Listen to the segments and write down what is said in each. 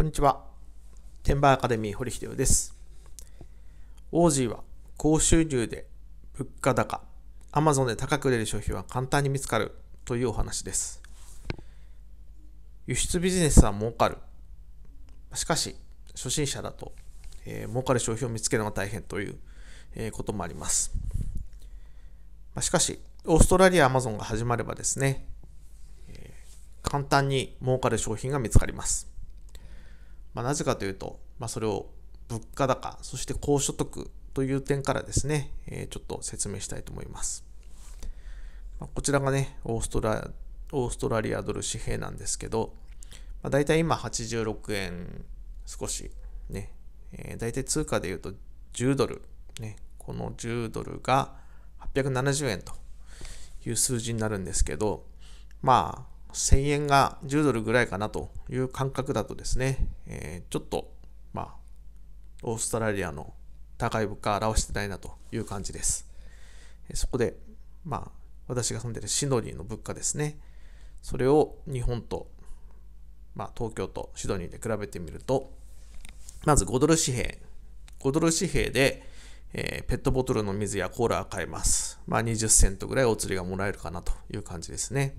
こんにちは。テンバーアカデミー堀秀夫です。オージーは高収入で物価高、アマゾンで高く売れる商品は簡単に見つかるというお話です。輸出ビジネスは儲かる。しかし、初心者だと、えー、儲かる商品を見つけるのが大変という、えー、こともあります。ましかし、オーストラリアアマゾンが始まればですね、えー、簡単に儲かる商品が見つかります。まあ、なぜかというと、まあ、それを物価高、そして高所得という点からですね、えー、ちょっと説明したいと思います。まあ、こちらがねオーストラ、オーストラリアドル紙幣なんですけど、まあ、大体今86円少しね、えー、大体通貨でいうと10ドル、ね、この10ドルが870円という数字になるんですけど、まあ、1000円が10ドルぐらいかなという感覚だとですね、えー、ちょっと、まあ、オーストラリアの高い物価を表してないなという感じです。そこで、まあ、私が住んでるシドニーの物価ですね、それを日本と、まあ、東京とシドニーで比べてみると、まず5ドル紙幣、5ドル紙幣で、えー、ペットボトルの水やコーラを買えます。まあ、20セントぐらいお釣りがもらえるかなという感じですね。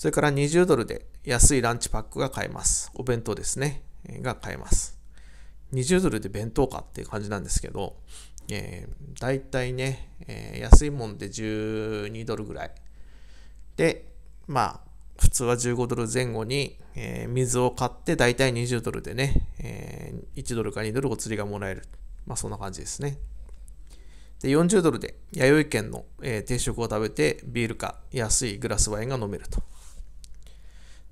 それから20ドルで安いランチパックが買えます。お弁当ですね。が買えます。20ドルで弁当かっていう感じなんですけど、えー、大体ね、えー、安いもんで12ドルぐらい。で、まあ、普通は15ドル前後に、えー、水を買って大体20ドルでね、えー、1ドルか2ドルお釣りがもらえる。まあそんな感じですね。で、40ドルで弥生県の、えー、定食を食べてビールか安いグラスワインが飲めると。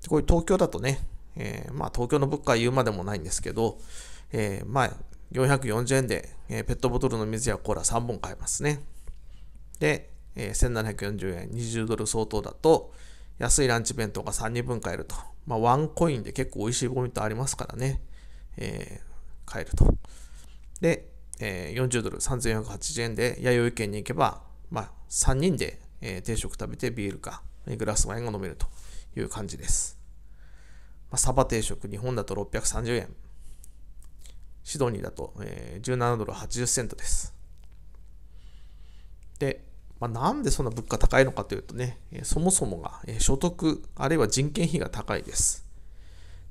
こ東京だとね、えー、まあ東京の物価は言うまでもないんですけど、えー、まあ440円で、えー、ペットボトルの水やコーラ3本買えますね。で、えー、1740円、20ドル相当だと、安いランチ弁当が3人分買えると。まあ、ワンコインで結構美味しいポイントありますからね、えー、買えると。で、えー、40ドル、3480円で弥生県に行けば、まあ、3人で、えー、定食食べてビールかグラスワインが飲めると。いう感じです。まあ、サバ定食、日本だと630円。シドニーだと、えー、17ドル80セントです。で、まあ、なんでそんな物価高いのかというとね、そもそもが、え所得、あるいは人件費が高いです。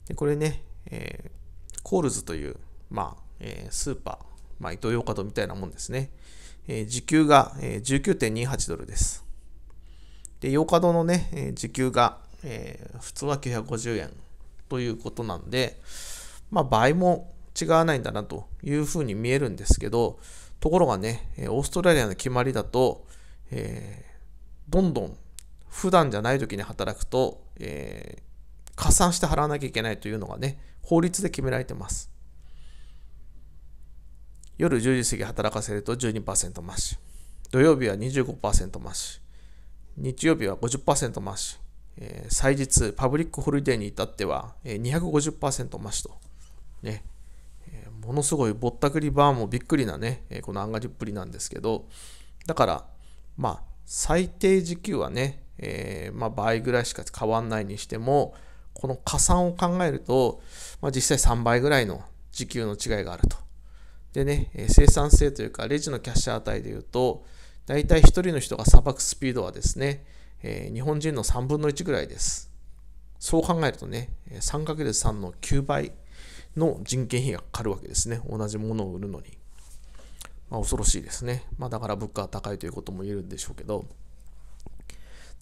でこれね、えー、コールズという、まあえー、スーパー、まあ、イトーヨーカドみたいなもんですね。えー、時給が、え19.28ドルです。で、ヨーカドのね、え時給が、えー、普通は950円ということなんで、まあ、倍も違わないんだなというふうに見えるんですけど、ところがね、オーストラリアの決まりだと、えー、どんどん普段じゃない時に働くと、えー、加算して払わなきゃいけないというのがね、法律で決められてます。夜10時過ぎ働かせると12%増し。土曜日は25%増し。日曜日は50%増し。えー、祭日、パブリックホリデーに至っては、えー、250%増しと、ねえー、ものすごいぼったくりバーもびっくりなね、えこの上がりっぷりなんですけど、だから、まあ、最低時給はね、えまあ、倍ぐらいしか変わんないにしても、この加算を考えると、まあ、実際3倍ぐらいの時給の違いがあると。でね、え生産性というか、レジのキャッシャー値でいうと、大体1人の人がさばくスピードはですね、えー、日本人の3分の1ぐらいです。そう考えるとね、3×3 の9倍の人件費がかかるわけですね。同じものを売るのに。まあ、恐ろしいですね。まあ、だから物価は高いということも言えるんでしょうけど。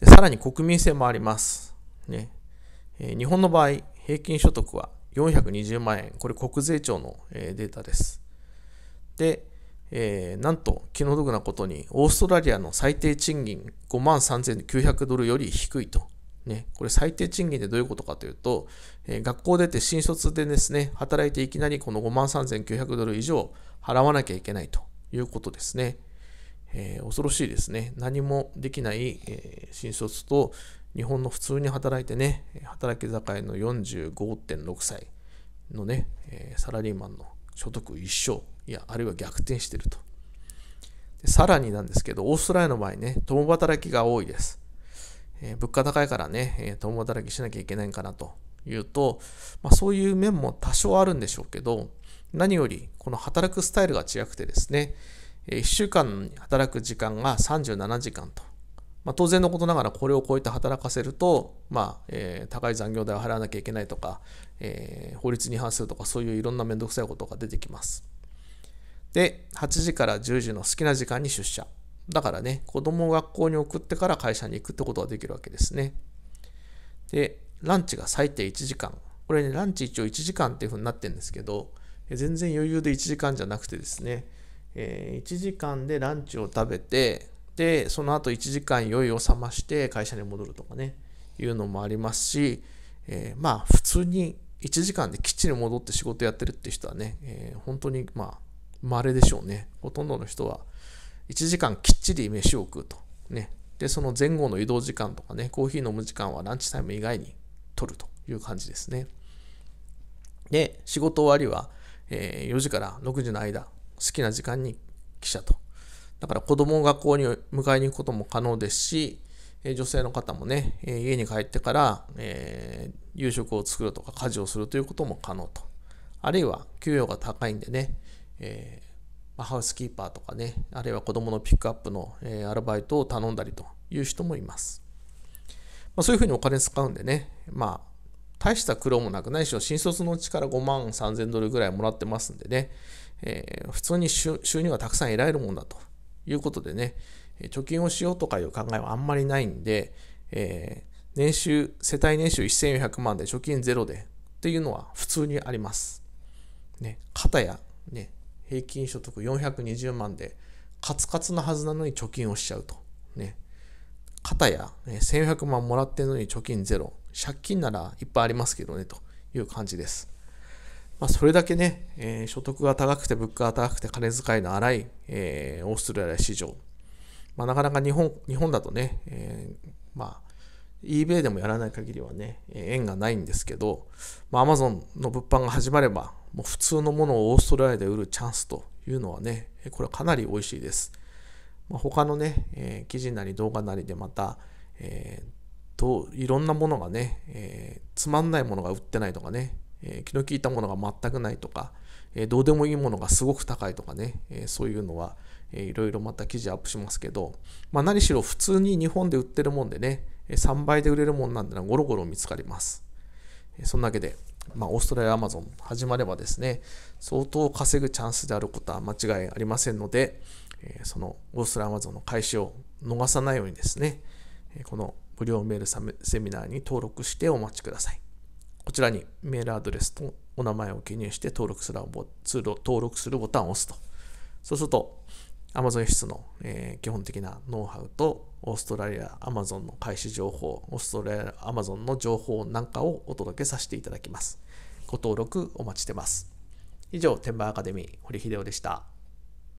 でさらに国民性もあります。ねえー、日本の場合、平均所得は420万円。これ国税庁の、えデータです。で、えー、なんと気の毒なことにオーストラリアの最低賃金5万3900ドルより低いと。ね、これ最低賃金ってどういうことかというと、えー、学校出て新卒でですね、働いていきなりこの5万3900ドル以上払わなきゃいけないということですね。えー、恐ろしいですね。何もできない、えー、新卒と日本の普通に働いてね、働き盛りの45.6歳のね、えサラリーマンの所得一生いや、あるいは逆転してると。でさらになんですけど、オーストラリアの場合ね、共働きが多いです。えー、物価高いからね、えー、共働きしなきゃいけないんかなというと、まあ、そういう面も多少あるんでしょうけど、何よりこの働くスタイルが違くてですね、えー、1週間働く時間が37時間と。まあ、当然のことながらこれを超えて働かせると、まあえー、高い残業代を払わなきゃいけないとか、えー、法律に違反するとかそういういろんな面倒くさいことが出てきます。で、8時から10時の好きな時間に出社。だからね、子供を学校に送ってから会社に行くってことができるわけですね。で、ランチが最低1時間。これね、ランチ一応1時間っていう風になってるんですけど、全然余裕で1時間じゃなくてですね、えー、1時間でランチを食べて、で、その後1時間酔いを覚まして会社に戻るとかね、いうのもありますし、えー、まあ普通に1時間できっちり戻って仕事やってるって人はね、えー、本当にまあまれでしょうね。ほとんどの人は1時間きっちり飯を食うと。ね。で、その前後の移動時間とかね、コーヒー飲む時間はランチタイム以外に取るという感じですね。で、仕事終わりは、えー、4時から6時の間、好きな時間に記者と。だから子供を学校に迎えに行くことも可能ですし、え女性の方もね、え家に帰ってから、え夕食を作るとか家事をするということも可能と。あるいは給与が高いんでね、えー、ハウスキーパーとかねあるいは子どものピックアップの、えー、アルバイトを頼んだりという人もいます、まあ、そういうふうにお金使うんでねまあ大した苦労もなくないし新卒のうちから5万3000ドルぐらいもらってますんでね、えー、普通に収入がたくさん得られるもんだということでね貯金をしようとかいう考えはあんまりないんで、えー、年収世帯年収1400万で貯金ゼロでっていうのは普通にあります。ね、かや、ね、平均所得420万でカツカツのはずなのに貯金をしちゃうと。ね。片や、1400万もらってるのに貯金ゼロ。借金ならいっぱいありますけどね、という感じです。まあ、それだけね、えー、所得が高くて物価が高くて金遣いの荒い、えー、オーストラリア市場。まあ、なかなか日本日本だとね、えー、まあ、eBay でもやらない限りはね、縁がないんですけど、まあ、Amazon の物販が始まれば、もう普通のものをオーストラリアで売るチャンスというのはね、これはかなり美味しいです。まあ、他のね、えー、記事なり動画なりでまた、えーといろんなものがね、えー、つまんないものが売ってないとかね、えー、気の利いたものが全くないとか、えー、どうでもいいものがすごく高いとかね、えそういうのは、えー、いろいろまた記事アップしますけど、まあ、何しろ普通に日本で売ってるもんでね3倍で売れるもんなんてのはゴロゴロ見つかります。そんなわけでまあ、オーストラリア・アマゾン始まればですね、相当稼ぐチャンスであることは間違いありませんので、えそのオーストラリア・アマゾンの開始を逃さないようにですね、この無料メールセミナーに登録してお待ちください。こちらにメールアドレスとお名前を記入して登録するボ登録するボタンを押すと。そうすると、アマゾン o n の、えー、基本的なノウハウと、オーストラリアアマゾンの開始情報、オーストラリアアマゾンの情報なんかをお届けさせていただきます。ご登録お待ちしてます。以上、天馬アカデミー、堀秀夫でした。